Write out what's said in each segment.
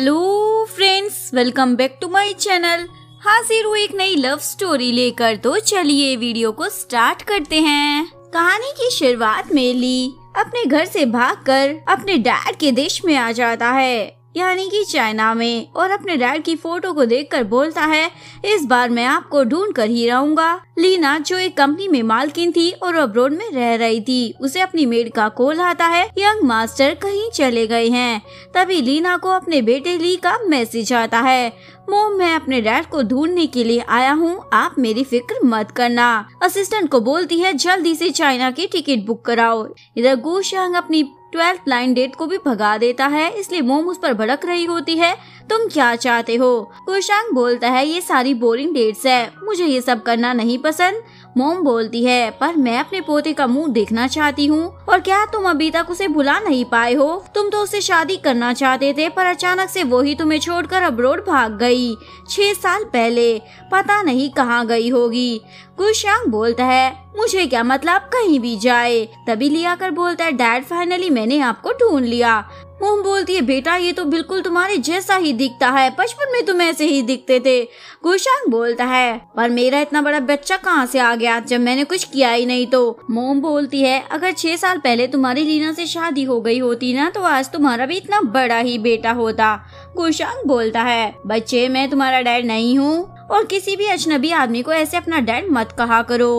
Hello friends welcome back to my channel हाजिर हूँ एक नई लव स्टोरी लेकर तो चलिए वीडियो को स्टार्ट करते हैं कहानी की शुरुआत में ली अपने घर से भागकर अपने डैड के देश में आ जाता है यानी कि चाइना में और अपने डैड की फोटो को देखकर बोलता है इस बार मैं आपको ढूंढ कर ही रहूंगा लीना जो एक कंपनी में मालकिन थी और अब्रोड में रह रही थी उसे अपनी मेड का कॉल आता है यंग मास्टर कहीं चले गए हैं तभी लीना को अपने बेटे ली का मैसेज आता है मोम मैं अपने डैड को ढूंढने के लिए आया हूँ आप मेरी फिक्र मत करना असिस्टेंट को बोलती है जल्दी से चाइना की टिकट बुक कराओ इधर गोशांग अपनी ट्वेल्थ ब्लाइंड डेट को भी भगा देता है इसलिए मोम उस पर भड़क रही होती है तुम क्या चाहते हो कुशांग बोलता है ये सारी बोरिंग डेट्स है मुझे ये सब करना नहीं पसंद मोम बोलती है पर मैं अपने पोते का मुंह देखना चाहती हूँ और क्या तुम अभी तक उसे भुला नहीं पाए हो तुम तो उसे शादी करना चाहते थे पर अचानक से वो ही तुम्हें छोड़कर अब्रोड भाग गई छह साल पहले पता नहीं कहाँ गई होगी गुशांग बोलता है मुझे क्या मतलब कहीं भी जाए तभी लिया कर बोलता है डैड फाइनली मैंने आपको ढूंढ लिया मोम बोलती है बेटा ये तो बिल्कुल तुम्हारे जैसा ही दिखता है बचपन में तुम ऐसे ही दिखते थे गुशांग बोलता है पर मेरा इतना बड़ा बच्चा कहाँ से आ गया जब मैंने कुछ किया ही नहीं तो मोम बोलती है अगर छह साल पहले तुम्हारी लीना से शादी हो गई होती ना तो आज तुम्हारा भी इतना बड़ा ही बेटा होता गुशांग बोलता है बच्चे मैं तुम्हारा डैड नहीं हूँ और किसी भी अजनबी आदमी को ऐसे अपना डैड मत कहा करो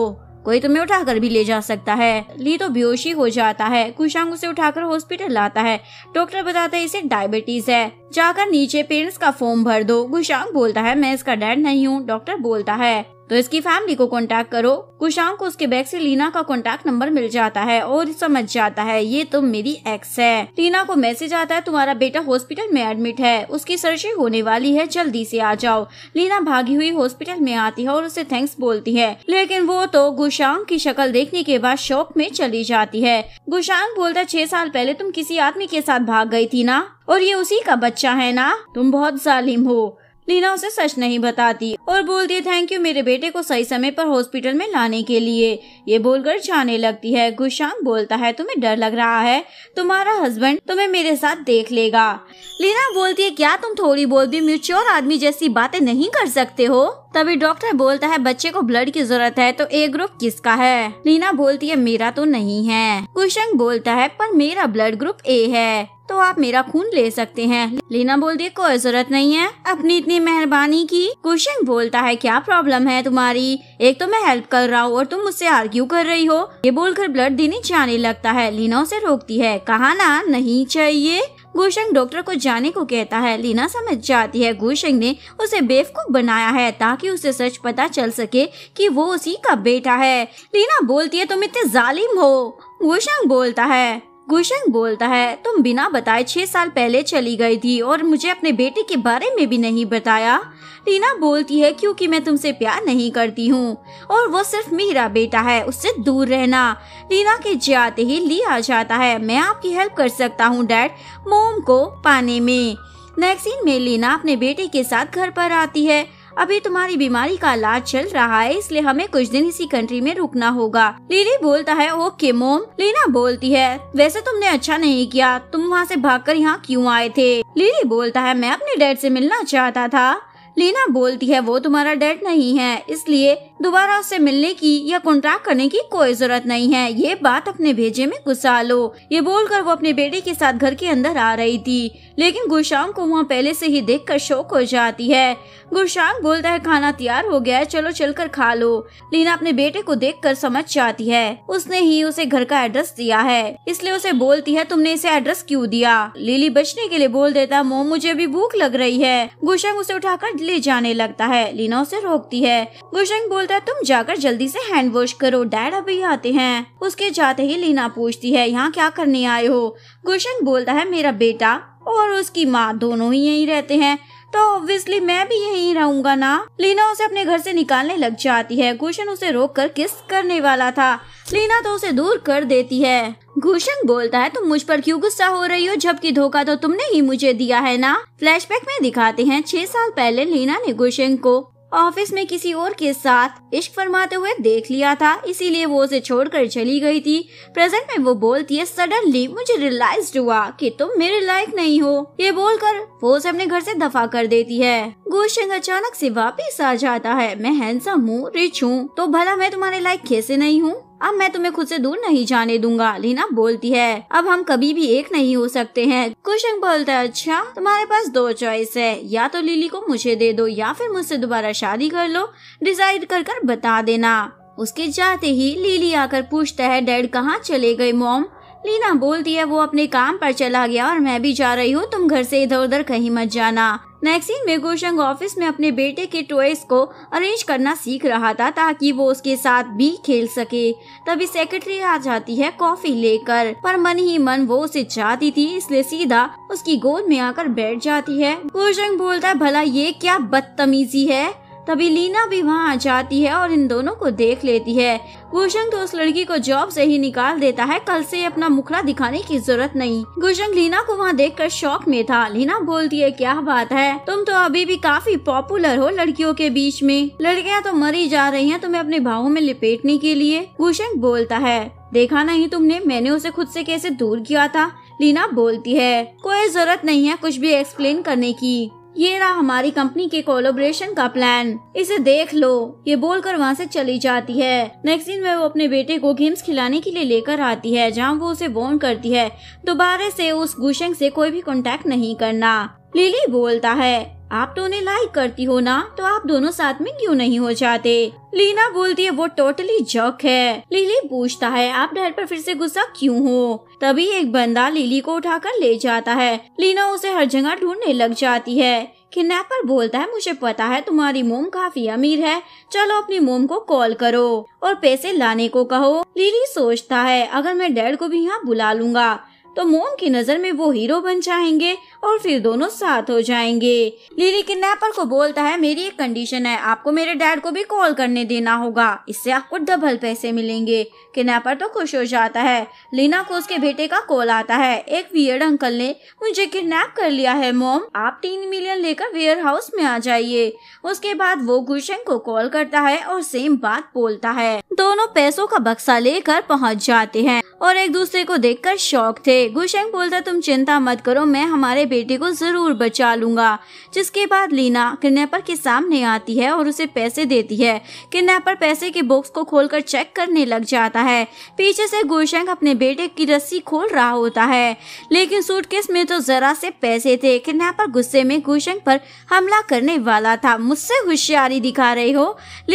कोई तुम्हें उठाकर भी ले जा सकता है ली तो बेहोशी हो जाता है कुशांग उसे उठाकर हॉस्पिटल लाता है डॉक्टर बताता है इसे डायबिटीज है जाकर नीचे पेरेंट्स का फॉर्म भर दो कुशांग बोलता है मैं इसका डैड नहीं हूँ डॉक्टर बोलता है तो इसकी फैमिली को कांटेक्ट करो कुशांक को उसके बैग से लीना का कांटेक्ट नंबर मिल जाता है और समझ जाता है ये तुम तो मेरी एक्स है लीना को मैसेज आता है तुम्हारा बेटा हॉस्पिटल में एडमिट है उसकी सर्जरी होने वाली है जल्दी से आ जाओ लीना भागी हुई हॉस्पिटल में आती है और उसे थैंक्स बोलती है लेकिन वो तो गुशांग की शक्ल देखने के बाद शौक में चली जाती है गुशांग बोलता है छह साल पहले तुम किसी आदमी के साथ भाग गई थी ना और ये उसी का बच्चा है ना तुम बहुत जालिम हो लीना उसे सच नहीं बताती और बोलती है थैंक यू मेरे बेटे को सही समय पर हॉस्पिटल में लाने के लिए ये बोलकर जाने लगती है गुशांग बोलता है तुम्हें डर लग रहा है तुम्हारा हस्बैंड तुम्हें मेरे साथ देख लेगा लीना बोलती है क्या तुम थोड़ी बहुत भी म्यूच्योर आदमी जैसी बातें नहीं कर सकते हो तभी डॉक्टर बोलता है बच्चे को ब्लड की जरूरत है तो ए ग्रुप किसका है लीना बोलती है मेरा तो नहीं है कुशंग बोलता है पर मेरा ब्लड ग्रुप ए है तो आप मेरा खून ले सकते हैं लीना बोल है कोई जरूरत नहीं है अपनी इतनी मेहरबानी की कुशन बोलता है क्या प्रॉब्लम है तुम्हारी एक तो मैं हेल्प कर रहा हूँ और तुम मुझसे आर्ग्यू कर रही हो ये बोलकर ब्लड देने जाने लगता है लीना उसे रोकती है कहा ना नहीं चाहिए गुशंग डॉक्टर को जाने को कहता है लीना समझ जाती है गुशंग ने उसे बेवकूफ बनाया है ताकि उसे सच पता चल सके कि वो उसी का बेटा है लीना बोलती है तुम इतने जालिम हो गुशंग बोलता है गुशंग बोलता है तुम बिना बताए छह साल पहले चली गई थी और मुझे अपने बेटे के बारे में भी नहीं बताया टीना बोलती है क्योंकि मैं तुमसे प्यार नहीं करती हूँ और वो सिर्फ मेरा बेटा है उससे दूर रहना टीना के जाते ही ली आ जाता है मैं आपकी हेल्प कर सकता हूँ डैड मोम को पाने में नेक्स्ट सीन में लीना अपने बेटे के साथ घर पर आती है अभी तुम्हारी बीमारी का इलाज चल रहा है इसलिए हमें कुछ दिन इसी कंट्री में रुकना होगा लिली बोलता है ओके मोम लीना बोलती है वैसे तुमने अच्छा नहीं किया तुम वहाँ से भागकर यहाँ क्यूँ आए थे लिली बोलता है मैं अपने डैड से मिलना चाहता था लीना बोलती है वो तुम्हारा डैड नहीं है इसलिए दोबारा उससे मिलने की या कॉन्ट्रैक्ट करने की कोई जरूरत नहीं है ये बात अपने भेजे में घुसा लो ये बोलकर वो अपने बेटे के साथ घर के अंदर आ रही थी लेकिन गुरशाम को वहाँ पहले से ही देख कर शौक हो जाती है गुरशाम बोलता है खाना तैयार हो गया है चलो चल कर खा लो लीना अपने बेटे को देख कर समझ जाती है उसने ही उसे घर का एड्रेस दिया है इसलिए उसे बोलती है तुमने इसे एड्रेस क्यूँ दिया लीली बचने के लिए बोल देता मोम मुझे अभी भूख लग रही है गुरशंग उसे उठाकर ले जाने लगता है लीना उसे रोकती है गुरशंग बोलता बेटा तुम जाकर जल्दी से हैंड वॉश करो डैड अभी आते हैं उसके जाते ही लीना पूछती है यहाँ क्या करने आए हो गुलशन बोलता है मेरा बेटा और उसकी माँ दोनों ही यहीं रहते हैं तो ऑब्वियसली मैं भी यहीं रहूंगा ना लीना उसे अपने घर से निकालने लग जाती है गुलशन उसे रोक कर किस करने वाला था लीना तो उसे दूर कर देती है गुलशन बोलता है तुम मुझ पर क्यों गुस्सा हो रही हो जबकि धोखा तो तुमने ही मुझे दिया है ना फ्लैशबैक में दिखाते हैं छह साल पहले लीना ने गुलशन को ऑफिस में किसी और के साथ इश्क फरमाते हुए देख लिया था इसीलिए वो उसे छोड़कर चली गई थी प्रेजेंट में वो बोलती है सडनली मुझे रियलाइज हुआ कि तुम मेरे लायक नहीं हो ये बोलकर वो उसे अपने घर से दफा कर देती है गोशंग अचानक से वापस आ जाता है मैं हैंसम हूँ रिच हूँ तो भला मैं तुम्हारे लायक कैसे नहीं हूँ अब मैं तुम्हें खुद से दूर नहीं जाने दूंगा लीना बोलती है अब हम कभी भी एक नहीं हो सकते हैं कुशंग बोलता है अच्छा तुम्हारे पास दो चॉइस है या तो लिली को मुझे दे दो या फिर मुझसे दोबारा शादी कर लो डिसाइड कर कर बता देना उसके जाते ही लीली आकर पूछता है डैड कहाँ चले गए मोम लीना बोलती है वो अपने काम पर चला गया और मैं भी जा रही हूँ तुम घर से इधर उधर कहीं मत जाना मैक्सिन मेगोशंग ऑफिस में अपने बेटे के टॉयज को अरेंज करना सीख रहा था ताकि वो उसके साथ भी खेल सके तभी सेक्रेटरी आ जाती है कॉफी लेकर पर मन ही मन वो उसे चाहती थी इसलिए सीधा उसकी गोद में आकर बैठ जाती है गोशंग बोलता है भला ये क्या बदतमीजी है तभी लीना भी वहाँ आ जाती है और इन दोनों को देख लेती है गुशंग तो उस लड़की को जॉब से ही निकाल देता है कल से अपना मुखड़ा दिखाने की जरूरत नहीं गुशंग लीना को वहाँ देखकर शौक में था लीना बोलती है क्या बात है तुम तो अभी भी काफी पॉपुलर हो लड़कियों के बीच में लड़कियाँ तो मरी जा रही है तुम्हें अपने भावों में लपेटने के लिए गुशंग बोलता है देखा नहीं तुमने मैंने उसे खुद से कैसे दूर किया था लीना बोलती है कोई जरूरत नहीं है कुछ भी एक्सप्लेन करने की ये रहा हमारी कंपनी के कोलोब्रेशन का प्लान इसे देख लो ये बोलकर वहाँ से चली जाती है नेक्स्ट दिन वह अपने बेटे को गेम्स खिलाने के लिए लेकर आती है जहाँ वो उसे वॉर्न करती है दोबारा से उस गुशंग से कोई भी कांटेक्ट नहीं करना लिली बोलता है आप तो उन्हें लाइक करती हो ना तो आप दोनों साथ में क्यों नहीं हो जाते लीना बोलती है वो टोटली जक है लिली पूछता है आप डर पर फिर से गुस्सा क्यों हो तभी एक बंदा लिली को उठाकर ले जाता है लीना उसे हर जगह ढूंढने लग जाती है किडनैपर बोलता है मुझे पता है तुम्हारी मोम काफी अमीर है चलो अपनी मोम को कॉल करो और पैसे लाने को कहो लिली सोचता है अगर मैं डैड को भी यहाँ बुला लूंगा तो मोम की नजर में वो हीरो बन जाएंगे और फिर दोनों साथ हो जाएंगे लिली किडनैपर को बोलता है मेरी एक कंडीशन है आपको मेरे डैड को भी कॉल करने देना होगा इससे आपको डबल पैसे मिलेंगे किडनैपर तो खुश हो जाता है लीना को उसके बेटे का कॉल आता है एक वियर्ड अंकल ने मुझे किडनैप कर लिया है मोम आप तीन मिलियन लेकर वेयर हाउस में आ जाइए उसके बाद वो गुलशन को कॉल करता है और सेम बात बोलता है दोनों पैसों का बक्सा लेकर पहुंच जाते हैं और एक दूसरे को देखकर शौक थे गुशन बोलता तुम चिंता मत करो मैं हमारे बेटे को जरूर बचा लूंगा जिसके बाद लीना किडनेपर के सामने आती है और उसे पैसे देती है किडनेपर पैसे के बॉक्स को खोलकर चेक करने लग जाता है पीछे से गुलशंक अपने बेटे की रस्सी खोल रहा होता है लेकिन सूटकेस में तो जरा से पैसे थे किडनेपर गुस्से में गुलशंक पर हमला करने वाला था मुझसे होशियारी दिखा रहे हो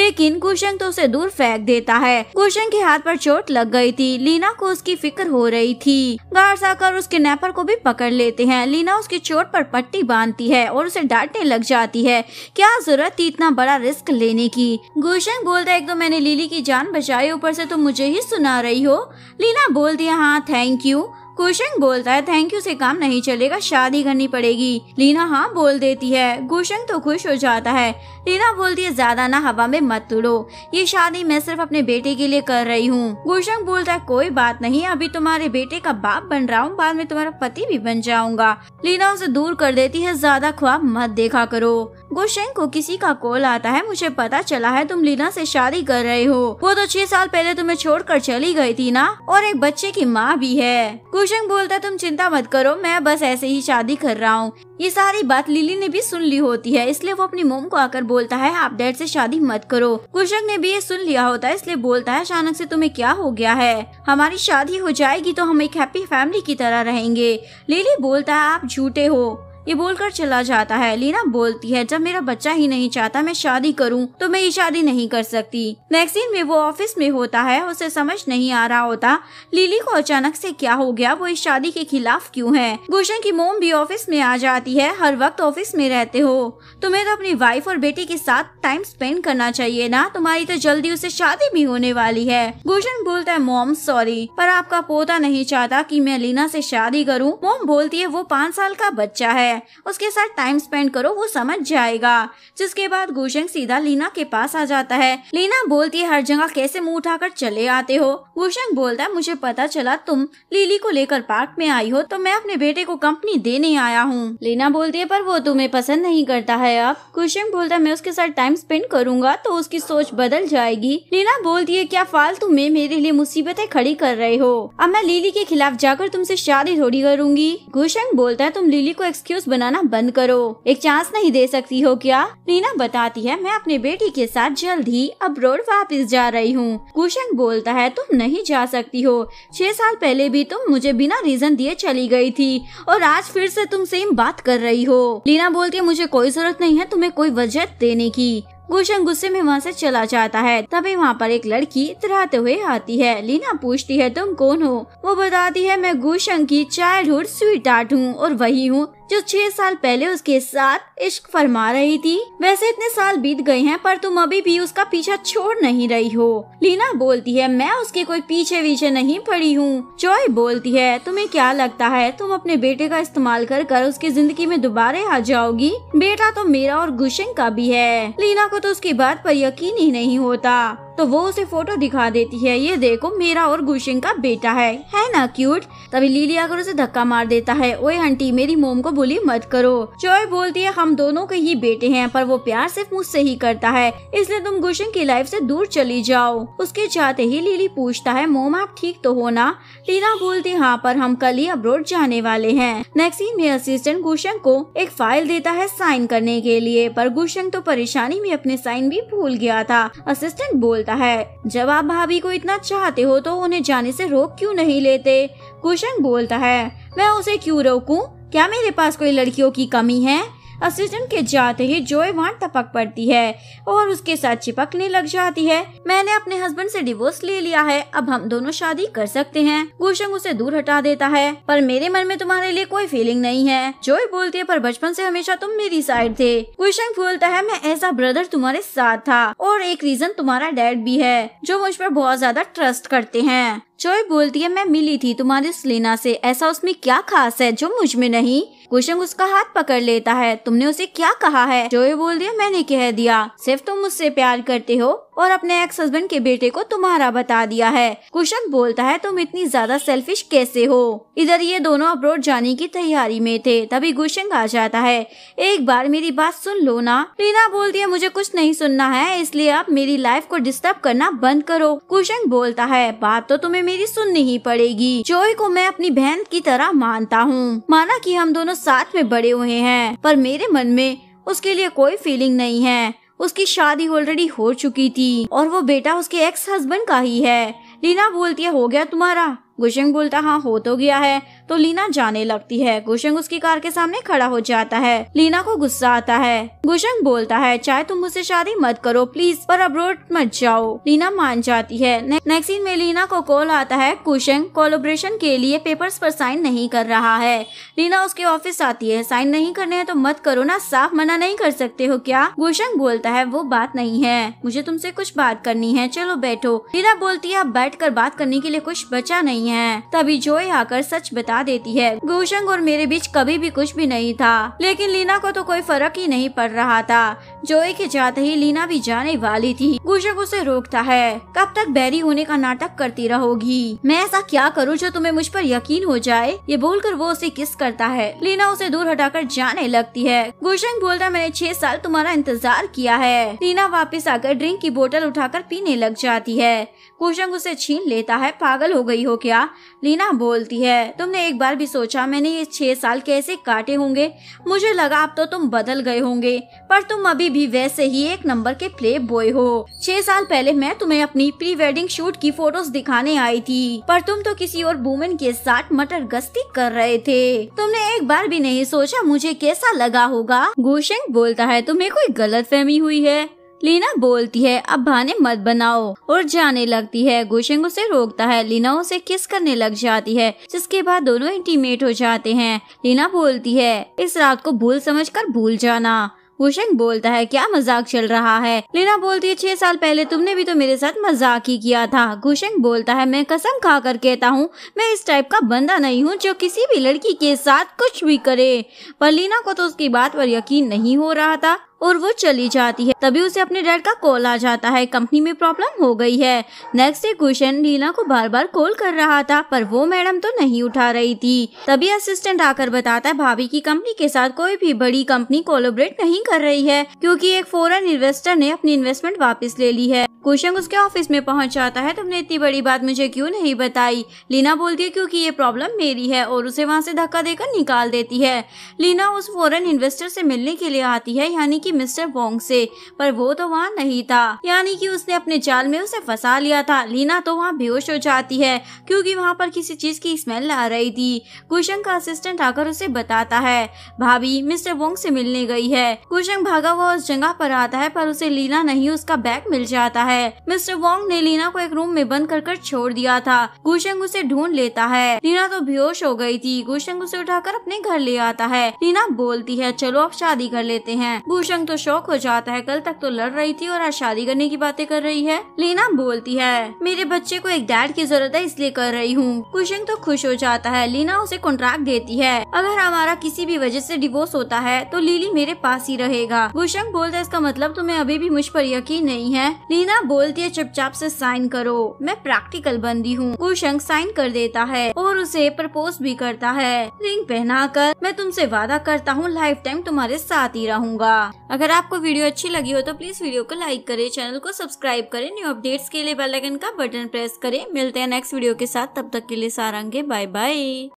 लेकिन गुलशंक तो उसे दूर फेंक देता है गुलशंक के हाथ पर चोट लग गई थी लीना को उसकी फिक्र हो रही थी गार्ड आकर उस किडनेपर को भी पकड़ लेते हैं लीना उस उसकी चोट पर पट्टी बांधती है और उसे डांटने लग जाती है क्या जरूरत थी इतना बड़ा रिस्क लेने की गुलशन बोलता है एक तो मैंने लीली की जान बचाई ऊपर से तुम मुझे ही सुना रही हो लीना बोलती है हाँ थैंक यू गोशंग बोलता है थैंक यू से काम नहीं चलेगा शादी करनी पड़ेगी लीना हाँ बोल देती है गुशंग तो खुश हो जाता है लीना बोलती है ज्यादा ना हवा में मत उड़ो ये शादी मैं सिर्फ अपने बेटे के लिए कर रही हूँ गोशंग बोलता है कोई बात नहीं अभी तुम्हारे बेटे का बाप बन रहा हूँ बाद में तुम्हारा पति भी बन जाऊंगा लीना उसे दूर कर देती है ज्यादा ख्वाब मत देखा करो गोशंग को किसी का कॉल आता है मुझे पता चला है तुम लीना से शादी कर रहे हो वो तो छह साल पहले तुम्हें छोड़कर चली गई थी ना और एक बच्चे की माँ भी है भूषण बोलता तुम चिंता मत करो मैं बस ऐसे ही शादी कर रहा हूँ ये सारी बात लिली ने भी सुन ली होती है इसलिए वो अपनी मोम को आकर बोलता है आप डैड से शादी मत करो कुशक ने भी ये सुन लिया होता है इसलिए बोलता है अचानक से तुम्हें क्या हो गया है हमारी शादी हो जाएगी तो हम एक हैप्पी फैमिली की तरह रहेंगे लिली बोलता है आप झूठे हो ये बोलकर चला जाता है लीना बोलती है जब मेरा बच्चा ही नहीं चाहता मैं शादी करूं तो मैं ये शादी नहीं कर सकती मैगजीन में वो ऑफिस में होता है उसे समझ नहीं आ रहा होता लिली को अचानक से क्या हो गया वो इस शादी के खिलाफ क्यों है गुलशन की मोम भी ऑफिस में आ जाती है हर वक्त ऑफिस में रहते हो तुम्हें तो अपनी वाइफ और बेटी के साथ टाइम स्पेंड करना चाहिए ना तुम्हारी तो जल्दी उसे शादी भी होने वाली है गुलशन बोलता है मोम सॉरी पर आपका पोता नहीं चाहता कि मैं लीना से शादी करूं मोम बोलती है वो पाँच साल का बच्चा है उसके साथ टाइम स्पेंड करो वो समझ जाएगा जिसके बाद गुशेंग सीधा लीना के पास आ जाता है लीना बोलती है हर जगह कैसे मुंह उठाकर चले आते हो गुशेंग बोलता है मुझे पता चला तुम लीली को लेकर पार्क में आई हो तो मैं अपने बेटे को कंपनी देने आया हूँ लीना बोलती है पर वो तुम्हें पसंद नहीं करता है अब गुशेंग बोलता है मैं उसके साथ टाइम स्पेंड करूंगा तो उसकी सोच बदल जाएगी लीना बोलती है क्या फालतू में मेरे लिए मुसीबतें खड़ी कर रहे हो अब मैं लीली के खिलाफ जाकर तुमसे शादी थोड़ी करूंगी गुशेंग बोलता है तुम लीली को एक्सक्यूज बनाना बंद करो एक चांस नहीं दे सकती हो क्या रीना बताती है मैं अपने बेटी के साथ जल्द ही अब्रोड वापस जा रही हूँ कुशंग बोलता है तुम नहीं जा सकती हो छह साल पहले भी तुम मुझे बिना रीजन दिए चली गई थी और आज फिर से तुम सेम बात कर रही हो लीना बोलती है मुझे कोई जरूरत नहीं है तुम्हें कोई वजह देने की गुलशन गुस्से में वहाँ से चला जाता है तभी वहाँ पर एक लड़की इतराते हुए आती है लीना पूछती है तुम कौन हो वो बताती है मैं गुलशन की चाइल्डहुड स्वीट आर्ट हूँ और वही हूँ जो छह साल पहले उसके साथ इश्क फरमा रही थी वैसे इतने साल बीत गए हैं पर तुम अभी भी उसका पीछा छोड़ नहीं रही हो लीना बोलती है मैं उसके कोई पीछे पीछे नहीं पड़ी हूँ चॉय बोलती है तुम्हें क्या लगता है तुम अपने बेटे का इस्तेमाल कर कर उसकी जिंदगी में दोबारा आ जाओगी बेटा तो मेरा और गुशन का भी है लीना को तो उसकी बात पर यकीन ही नहीं होता तो वो उसे फोटो दिखा देती है ये देखो मेरा और गुशिंग का बेटा है है ना क्यूट तभी लीली आकर उसे धक्का मार देता है ओए आंटी मेरी मोम को बुली मत करो चोय बोलती है हम दोनों के ही बेटे हैं पर वो प्यार सिर्फ मुझसे ही करता है इसलिए तुम गुशिंग की लाइफ से दूर चली जाओ उसके जाते ही लीली पूछता है मोम आप ठीक तो हो ना लीना बोलती हाँ पर हम कल ही अब्रोड जाने वाले है नेक्सी में असिस्टेंट गुशंग को एक फाइल देता है साइन करने के लिए पर गुशंग तो परेशानी में अपने साइन भी भूल गया था असिस्टेंट बोलता चलता है जब आप भाभी को इतना चाहते हो तो उन्हें जाने से रोक क्यों नहीं लेते कुशंग बोलता है मैं उसे क्यों रोकूं? क्या मेरे पास कोई लड़कियों की कमी है असिस्टेंट के जाते ही जोए वहाँ टपक पड़ती है और उसके साथ चिपकने लग जाती है मैंने अपने हस्बैंड से डिवोर्स ले लिया है अब हम दोनों शादी कर सकते हैं गुशंग उसे दूर हटा देता है पर मेरे मन में तुम्हारे लिए कोई फीलिंग नहीं है जोए बोलती है पर बचपन से हमेशा तुम मेरी साइड थे गुशंग बोलता है मैं ऐसा ब्रदर तुम्हारे साथ था और एक रीजन तुम्हारा डैड भी है जो मुझ पर बहुत ज्यादा ट्रस्ट करते हैं जोए बोलती है मैं मिली थी तुम्हारी सलीना से ऐसा उसमें क्या खास है जो मुझ में नहीं कुशंग उसका हाथ पकड़ लेता है तुमने उसे क्या कहा है जोए बोल दिया मैंने कह दिया सिर्फ तुम मुझसे प्यार करते हो और अपने एक्स हस्बैंड के बेटे को तुम्हारा बता दिया है कुशक बोलता है तुम इतनी ज्यादा सेल्फिश कैसे हो इधर ये दोनों अब्रोड जाने की तैयारी में थे तभी गुशंग आ जाता है एक बार मेरी बात सुन लो ना रीना बोलती है मुझे कुछ नहीं सुनना है इसलिए आप मेरी लाइफ को डिस्टर्ब करना बंद करो कुशंग बोलता है बात तो तुम्हें मेरी सुननी ही पड़ेगी जोई को मैं अपनी बहन की तरह मानता हूँ माना की हम दोनों साथ में बड़े हुए हैं पर मेरे मन में उसके लिए कोई फीलिंग नहीं है उसकी शादी ऑलरेडी हो चुकी थी और वो बेटा उसके एक्स हस्बैंड का ही है लीना बोलती है हो गया तुम्हारा गुशंग बोलता हाँ हो तो गया है तो लीना जाने लगती है गुशंग उसकी कार के सामने खड़ा हो जाता है लीना को गुस्सा आता है गुशंग बोलता है चाहे तुम मुझसे शादी मत करो प्लीज पर अब रोड मत जाओ लीना मान जाती है नेक्स्ट सीन में लीना को कॉल आता है कुशंग कोलोब्रेशन के लिए पेपर्स पर साइन नहीं कर रहा है लीना उसके ऑफिस आती है साइन नहीं करने हैं तो मत करो ना साफ मना नहीं कर सकते हो क्या गुशंग बोलता है वो बात नहीं है मुझे तुमसे कुछ बात करनी है चलो बैठो लीना बोलती है बैठ कर बात करने के लिए कुछ बचा नहीं जाती हैं। तभी जोए आकर सच बता देती है गोशंग और मेरे बीच कभी भी कुछ भी नहीं था लेकिन लीना को तो कोई फर्क ही नहीं पड़ रहा था जोए के जाते ही लीना भी जाने वाली थी गोशंग उसे रोकता है कब तक बैरी होने का नाटक करती रहोगी मैं ऐसा क्या करूँ जो तुम्हें मुझ पर यकीन हो जाए ये बोलकर वो उसे किस करता है लीना उसे दूर हटाकर जाने लगती है गोशंग बोलता मैंने छह साल तुम्हारा इंतजार किया है लीना वापस आकर ड्रिंक की बोतल उठाकर पीने लग जाती है गुलशन उसे छीन लेता है पागल हो गई हो क्या किया लीना बोलती है तुमने एक बार भी सोचा मैंने ये छह साल कैसे काटे होंगे मुझे लगा अब तो तुम बदल गए होंगे पर तुम अभी भी वैसे ही एक नंबर के प्ले बॉय हो छह साल पहले मैं तुम्हें अपनी प्री वेडिंग शूट की फोटोज दिखाने आई थी पर तुम तो किसी और वुमेन के साथ मटर गस्ती कर रहे थे तुमने एक बार भी नहीं सोचा मुझे कैसा लगा होगा गोशंक बोलता है तुम्हें कोई गलत फहमी हुई है लीना बोलती है अब बहाने मत बनाओ और जाने लगती है गुशेंग उसे रोकता है लीना उसे किस करने लग जाती है जिसके बाद दोनों इंटीमेट हो जाते हैं लीना बोलती है इस रात को भूल समझ कर भूल जाना भूषण बोलता है क्या मजाक चल रहा है लीना बोलती है छह साल पहले तुमने भी तो मेरे साथ मजाक ही किया था भूषण बोलता है मैं कसम खा कर कहता हूँ मैं इस टाइप का बंदा नहीं हूँ जो किसी भी लड़की के साथ कुछ भी करे पर लीना को तो उसकी बात पर यकीन नहीं हो रहा था और वो चली जाती है तभी उसे अपने डैड का कॉल आ जाता है कंपनी में प्रॉब्लम हो गई है नेक्स्ट डे गुलशन लीना को बार बार कॉल कर रहा था पर वो मैडम तो नहीं उठा रही थी तभी असिस्टेंट आकर बताता है भाभी की कंपनी के साथ कोई भी बड़ी कंपनी कोलोबरेट नहीं कर रही है क्योंकि एक फॉरन इन्वेस्टर ने अपनी इन्वेस्टमेंट वापस ले ली है कुशंग उसके ऑफिस में पहुंच जाता है तुमने इतनी बड़ी बात मुझे क्यों नहीं बताई लीना बोलती है क्योंकि ये प्रॉब्लम मेरी है और उसे वहां से धक्का देकर निकाल देती है लीना उस फॉरेन इन्वेस्टर से मिलने के लिए आती है यानी कि मिस्टर वोंग से पर वो तो वहाँ नहीं था यानी कि उसने अपने जाल में उसे फंसा लिया था लीना तो वहाँ बेहोश हो जाती है क्योंकि वहाँ पर किसी चीज की स्मेल आ रही थी कुशंग का असिस्टेंट आकर उसे बताता है भाभी मिस्टर वोंग से मिलने गई है कुशंग भागा हुआ उस जगह पर आता है पर उसे लीना नहीं उसका बैग मिल जाता है है मिस्टर वॉन्ग ने लीना को एक रूम में बंद कर कर छोड़ दिया था गुशंग उसे ढूंढ लेता है लीना तो बेहोश हो गई थी गुशंग उसे उठाकर अपने घर ले आता है लीना बोलती है चलो अब शादी कर लेते हैं गुशंग तो शौक हो जाता है कल तक तो लड़ रही थी और आज शादी करने की बातें कर रही है लीना बोलती है मेरे बच्चे को एक डैड की जरूरत है इसलिए कर रही हूँ गुशंग तो खुश हो जाता है लीना उसे कॉन्ट्रैक्ट देती है अगर हमारा किसी भी वजह से डिवोर्स होता है तो लीली मेरे पास ही रहेगा गुशंग बोलता है इसका मतलब तुम्हें तो अभी भी मुझ पर यकीन नहीं है लीना बोलती है चुपचाप से साइन करो मैं प्रैक्टिकल बंदी हूँ कुशंक साइन कर देता है और उसे प्रपोज भी करता है रिंग पहना कर मैं तुमसे वादा करता हूँ लाइफ टाइम तुम्हारे साथ ही रहूंगा अगर आपको वीडियो अच्छी लगी हो तो प्लीज वीडियो को लाइक करे चैनल को सब्सक्राइब करे न्यू अपडेट के लिए बेलाइकन का बटन प्रेस करे मिलते हैं नेक्स्ट वीडियो के साथ तब तक के लिए सारंगे बाय बाय